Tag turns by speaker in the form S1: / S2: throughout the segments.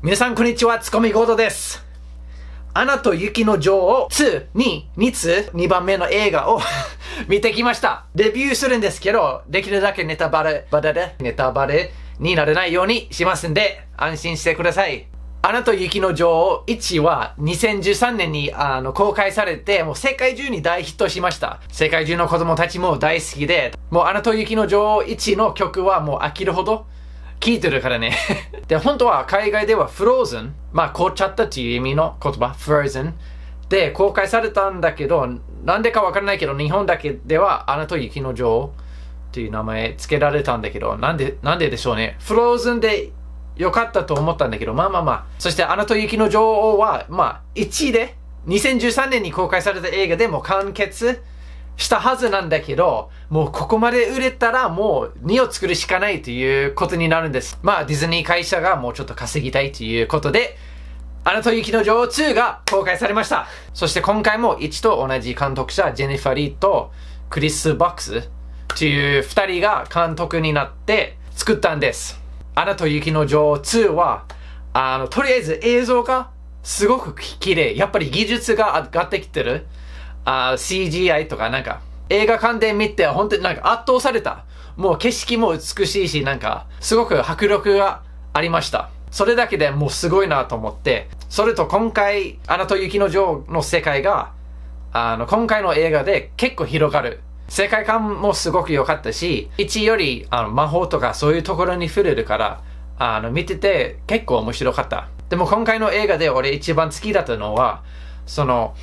S1: 皆さん、こんにちは。ツコミゴードです。アナと雪の女王2に、2つ、2番目の映画を 見てきました。レビューするんですけど、できるだけネタバレ、バレで、ネタバレにならないようにしますんで、安心してください。アナと雪の女王1は2013年にあの公開されて、もう世界中に大ヒットしました。世界中の子供たちも大好きで、もうアナと雪の女王1の曲はもう飽きるほど聞いてるからね で、本当は海外では frozen、まあ凍っちゃったっていう意味の言葉、frozen で公開されたんだけど、なんでかわからないけど、日本だけでは穴と雪の女王っていう名前付けられたんだけど、なんで、なんででしょうね。frozen で良かったと思ったんだけど、まあまあまあ。そしてあナと雪の女王は、まあ1位で2013年に公開された映画でも完結したはずなんだけど、もうここまで売れたらもう2を作るしかないということになるんです。まあディズニー会社がもうちょっと稼ぎたいということで、アナと雪の女王2が公開されました。そして今回も1と同じ監督者、ジェニファリーとクリス・バックスという2人が監督になって作ったんです。アナと雪の女王2は、あの、とりあえず映像がすごく綺麗。やっぱり技術が上がってきてる。あ CGI とかなんか、映画館で見て本当になんか圧倒された。もう景色も美しいし、なんか、すごく迫力がありました。それだけでもうすごいなと思って、それと今回、アナと雪の女王の世界が、あの、今回の映画で結構広がる。世界観もすごく良かったし、1よりあの魔法とかそういうところに触れるから、あの、見てて結構面白かった。でも今回の映画で俺一番好きだったのは、その、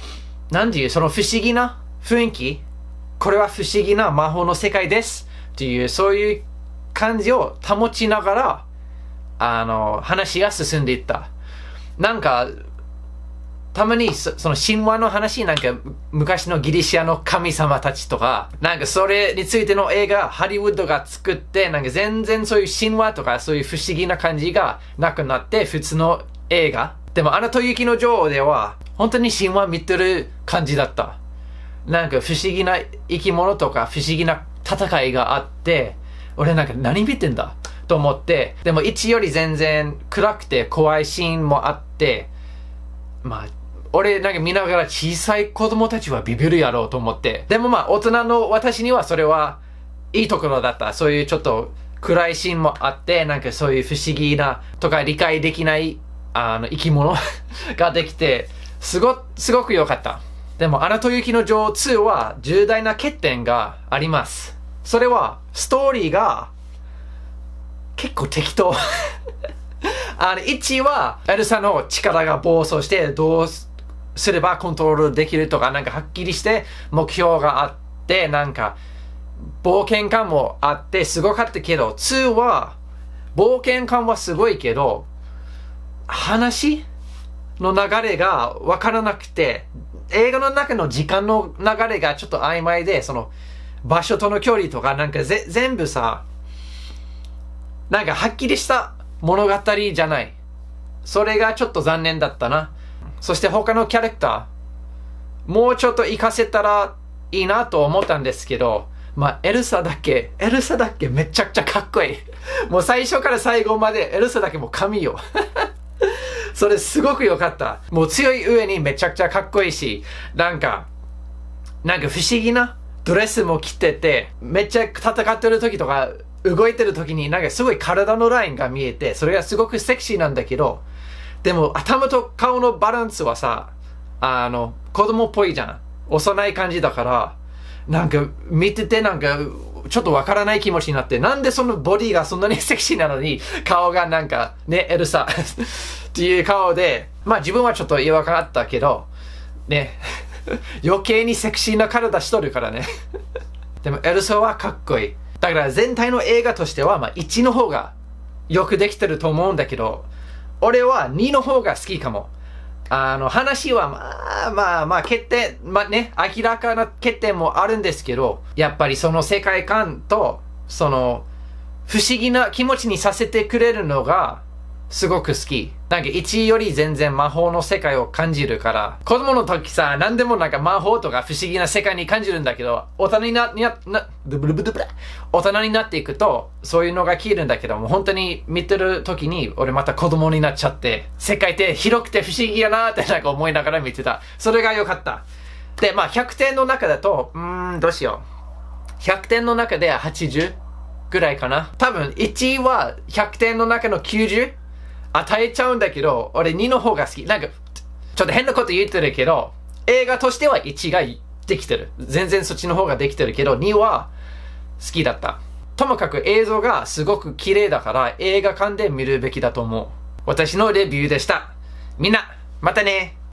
S1: なんていう、その不思議な雰囲気、これは不思議な魔法の世界ですっていう、そういう感じを保ちながら、あの、話が進んでいった。なんか、たまにその神話の話、なんか昔のギリシアの神様たちとか、なんかそれについての映画、ハリウッドが作って、なんか全然そういう神話とかそういう不思議な感じがなくなって、普通の映画。でも、あのと雪の女王では、本当に神話見てる感じだった。なんか不思議な生き物とか不思議な戦いがあって、俺なんか何見てんだと思って、でも1より全然暗くて怖いシーンもあって、まあ、俺なんか見ながら小さい子供たちはビビるやろうと思って。でもまあ大人の私にはそれはいいところだった。そういうちょっと暗いシーンもあって、なんかそういう不思議なとか理解できないあの生き物 ができて、すご、すごく良かった。でも、アナと雪の女王2は重大な欠点があります。それは、ストーリーが結構適当 あの、1は、エルサの力が暴走して、どうすればコントロールできるとか、なんかはっきりして目標があって、なんか、冒険感もあって、すごかったけど、2は、冒険感はすごいけど、話の流れがわからなくて、映画の中の時間の流れがちょっと曖昧で、その場所との距離とかなんかぜ全部さ、なんかはっきりした物語じゃない。それがちょっと残念だったな。そして他のキャラクター、もうちょっと活かせたらいいなと思ったんですけど、まあ、エルサだけ、エルサだけめちゃくちゃかっこいい。もう最初から最後までエルサだけもう神よ。それすごく良かった。もう強い上にめちゃくちゃかっこいいし、なんか、なんか不思議なドレスも着てて、めっちゃ戦ってる時とか、動いてる時になんかすごい体のラインが見えて、それがすごくセクシーなんだけど、でも頭と顔のバランスはさ、あの、子供っぽいじゃん。幼い感じだから、なんか見ててなんか、ちょっとわからない気持ちになって、なんでそのボディがそんなにセクシーなのに、顔がなんか、ね、エルサ。っていう顔で、まあ自分はちょっと違和感あったけど、ね、余計にセクシーな体しとるからね。でもエルソはかっこいい。だから全体の映画としては、まあ1の方がよくできてると思うんだけど、俺は2の方が好きかも。あの、話はまあまあまあ欠点、まあね、明らかな欠点もあるんですけど、やっぱりその世界観と、その、不思議な気持ちにさせてくれるのが、すごく好き。なんか1位より全然魔法の世界を感じるから、子供の時さ、何でもなんか魔法とか不思議な世界に感じるんだけど、大人にな、にな、な、ブルブルブル大人になっていくと、そういうのが消えるんだけど、もう本当に見てる時に、俺また子供になっちゃって、世界って広くて不思議やなって なんか思いながら見てた。それが良かった。で、まあ100点の中だと、うーん、どうしよう。100点の中で80ぐらいかな。多分1位は100点の中の90。与えちゃうんだけど、俺2の方が好き。なんか、ちょっと変なこと言ってるけど、映画としては1ができてる。全然そっちの方ができてるけど、2は好きだった。ともかく映像がすごく綺麗だから映画館で見るべきだと思う。私のレビューでした。みんな、またね